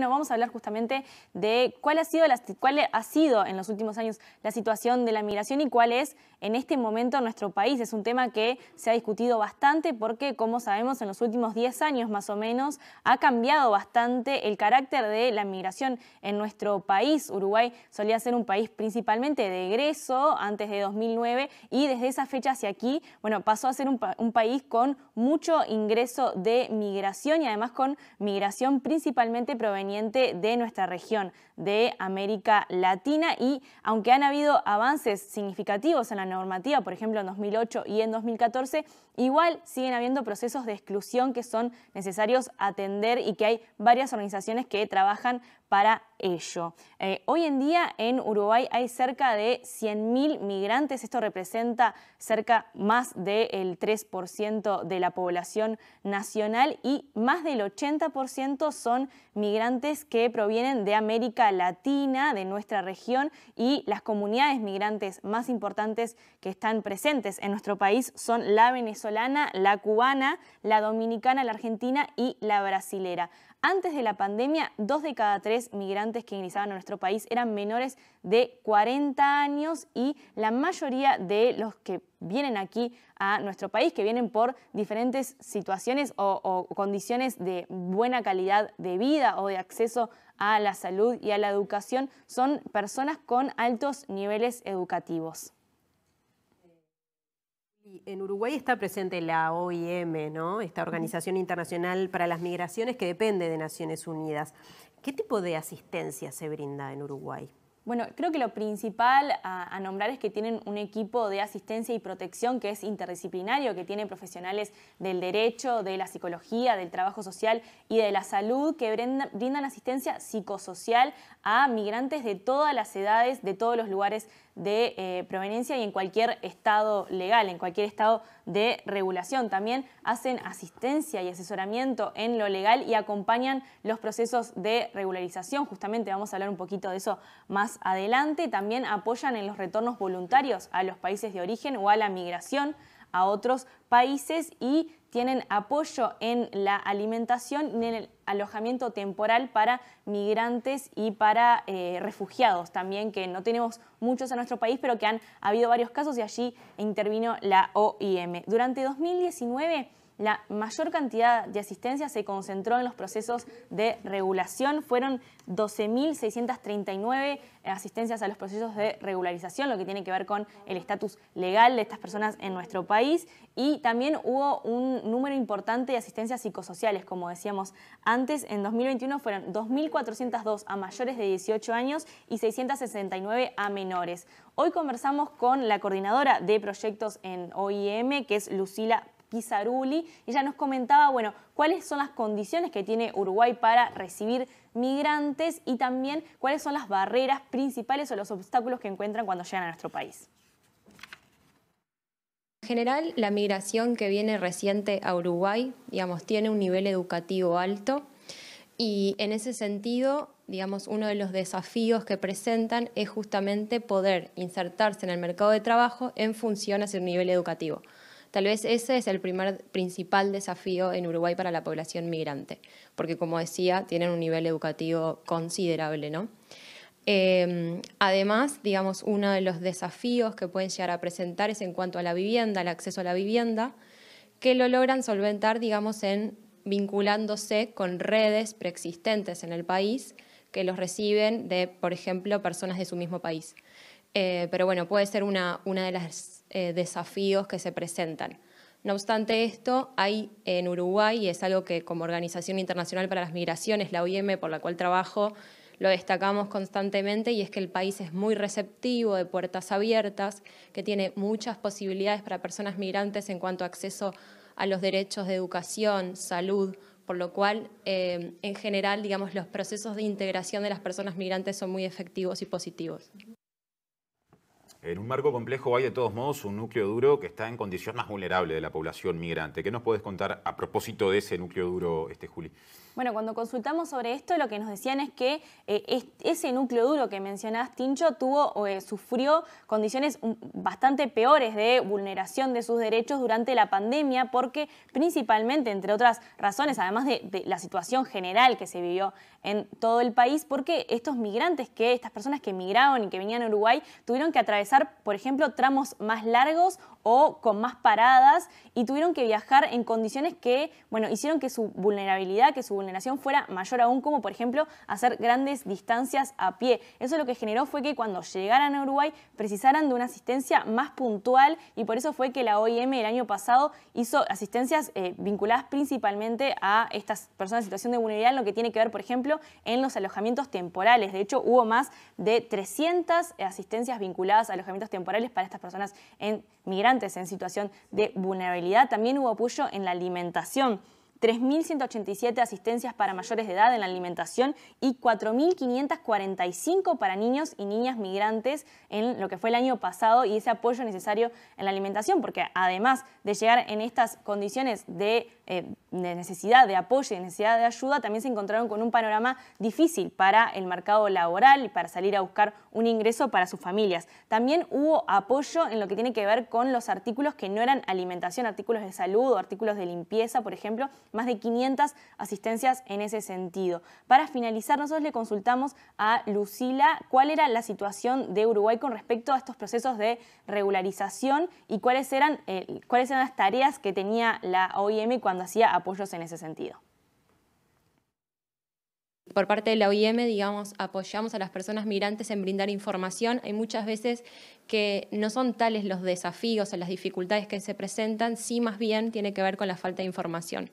Bueno, vamos a hablar justamente de cuál ha, sido la, cuál ha sido en los últimos años la situación de la migración y cuál es en este momento nuestro país. Es un tema que se ha discutido bastante porque, como sabemos, en los últimos 10 años más o menos ha cambiado bastante el carácter de la migración en nuestro país. Uruguay solía ser un país principalmente de egreso antes de 2009 y desde esa fecha hacia aquí, bueno, pasó a ser un, un país con mucho ingreso de migración y además con migración principalmente proveniente de nuestra región, de América Latina, y aunque han habido avances significativos en la normativa, por ejemplo en 2008 y en 2014, igual siguen habiendo procesos de exclusión que son necesarios atender y que hay varias organizaciones que trabajan para ello. Eh, hoy en día en Uruguay hay cerca de 100.000 migrantes, esto representa cerca más del 3% de la población nacional y más del 80% son migrantes que provienen de América Latina, de nuestra región, y las comunidades migrantes más importantes que están presentes en nuestro país son la venezolana, la cubana, la dominicana, la argentina y la brasilera. Antes de la pandemia, dos de cada tres migrantes que ingresaban a nuestro país eran menores de 40 años y la mayoría de los que vienen aquí a nuestro país, que vienen por diferentes situaciones o, o condiciones de buena calidad de vida o de acceso a la salud y a la educación, son personas con altos niveles educativos. En Uruguay está presente la OIM, ¿no? esta Organización Internacional para las Migraciones que depende de Naciones Unidas. ¿Qué tipo de asistencia se brinda en Uruguay? Bueno, creo que lo principal a, nombrar es que tienen un equipo de asistencia y protección que es interdisciplinario, que tiene profesionales del derecho, de la psicología, del trabajo social y de la salud, que brindan asistencia psicosocial a migrantes de todas las edades, de todos los lugares de eh, proveniencia y en cualquier estado legal, en cualquier estado de regulación. También hacen asistencia y asesoramiento en lo legal y acompañan los procesos de regularización. Justamente vamos a hablar un poquito de eso más adelante. También apoyan en los retornos voluntarios a los países de origen o a la migración a otros países y tienen apoyo en la alimentación y en el alojamiento temporal para migrantes y para eh, refugiados también, que no tenemos muchos en nuestro país, pero que han habido varios casos y allí intervino la OIM. Durante 2019 la mayor cantidad de asistencia se concentró en los procesos de regulación. Fueron 12.639 asistencias a los procesos de regularización, lo que tiene que ver con el estatus legal de estas personas en nuestro país. Y también hubo un número importante de asistencias psicosociales, como decíamos antes. En 2021 fueron 2.402 a mayores de 18 años y 669 a menores. Hoy conversamos con la coordinadora de proyectos en OIM, que es Lucila y Ella nos comentaba, bueno, cuáles son las condiciones que tiene Uruguay para recibir migrantes y también cuáles son las barreras principales o los obstáculos que encuentran cuando llegan a nuestro país. En general, la migración que viene reciente a Uruguay, digamos, tiene un nivel educativo alto y en ese sentido, digamos, uno de los desafíos que presentan es justamente poder insertarse en el mercado de trabajo en función a su nivel educativo. Tal vez ese es el primer principal desafío en Uruguay para la población migrante, porque como decía, tienen un nivel educativo considerable, ¿no? Em, además, digamos, uno de los desafíos que pueden llegar a presentar es en cuanto a la vivienda, el acceso a la vivienda, que lo logran solventar, digamos, en vinculándose con redes preexistentes en el país que los reciben de, por ejemplo, personas de su mismo país. Eh, pero bueno, puede ser una, de los eh, desafíos que se presentan. No obstante esto, hay en Uruguay, y es algo que como Organización Internacional para las Migraciones, la OIM, por la cual trabajo, lo destacamos constantemente, y es que el país es muy receptivo, de puertas abiertas, que tiene muchas posibilidades para personas migrantes en cuanto a acceso a los derechos de educación, salud, por lo cual, eh, en general, digamos, los procesos de integración de las personas migrantes son muy efectivos y positivos. En un marco complejo hay de todos modos un núcleo duro que está en condición más vulnerable de la población migrante. ¿Qué nos puedes contar a propósito de ese núcleo duro, este Juli? Bueno, cuando consultamos sobre esto, lo que nos decían es que eh, ese núcleo duro que mencionás, Tincho, tuvo, eh, sufrió condiciones mm, bastante peores de vulneración de sus derechos durante la pandemia, porque principalmente, entre otras razones, además de, la situación general que se vivió en todo el país, porque estos migrantes que, estas personas que emigraron y que venían a Uruguay, tuvieron que atravesar, por ejemplo, tramos más largos o con más paradas y tuvieron que viajar en condiciones que, bueno, hicieron que su vulnerabilidad, que su vulneración fuera mayor aún, como por ejemplo hacer grandes distancias a pie. Eso lo que generó fue que cuando llegaran a Uruguay precisaran de una asistencia más puntual y por eso fue que la OIM el año pasado hizo asistencias eh, vinculadas principalmente a estas personas en situación de vulnerabilidad, lo que tiene que ver, por ejemplo, en los alojamientos temporales. De hecho, hubo más de 300 asistencias vinculadas a alojamientos temporales para estas personas en migrantes en situación de vulnerabilidad. También hubo apoyo en la alimentación. 3.187 asistencias para mayores de edad en la alimentación y 4.545 para niños y niñas migrantes en lo que fue el año pasado y ese apoyo necesario en la alimentación, porque además de llegar en estas condiciones de, eh, necesidad de apoyo y de necesidad de ayuda, también se encontraron con un panorama difícil para el mercado laboral y para salir a buscar un ingreso para sus familias. También hubo apoyo en lo que tiene que ver con los artículos que no eran alimentación, artículos de salud o artículos de limpieza, por ejemplo, más de 500 asistencias en ese sentido. Para finalizar, nosotros le consultamos a Lucila cuál era la situación de Uruguay con respecto a estos procesos de regularización y cuáles eran, eh, cuáles eran las tareas que tenía la OIM cuando hacía apoyos en ese sentido por parte de la OIM, digamos, apoyamos a las personas migrantes en brindar información. Hay muchas veces que no son tales los desafíos o las dificultades que se presentan, sí más bien tiene que ver con la falta de información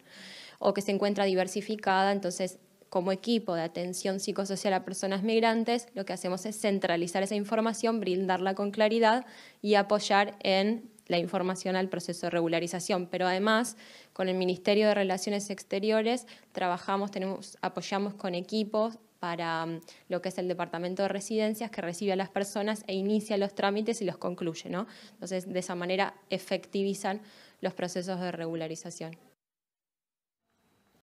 o que se encuentra diversificada. Entonces, como equipo de atención psicosocial a personas migrantes, lo que hacemos es centralizar esa información, brindarla con claridad y apoyar en la información al proceso de regularización, pero además con el Ministerio de Relaciones Exteriores trabajamos, tenemos, apoyamos con equipos para mm, lo que es el departamento de residencias que recibe a las personas e inicia los trámites y los concluye. ¿no? Entonces, de esa manera efectivizan los procesos de regularización.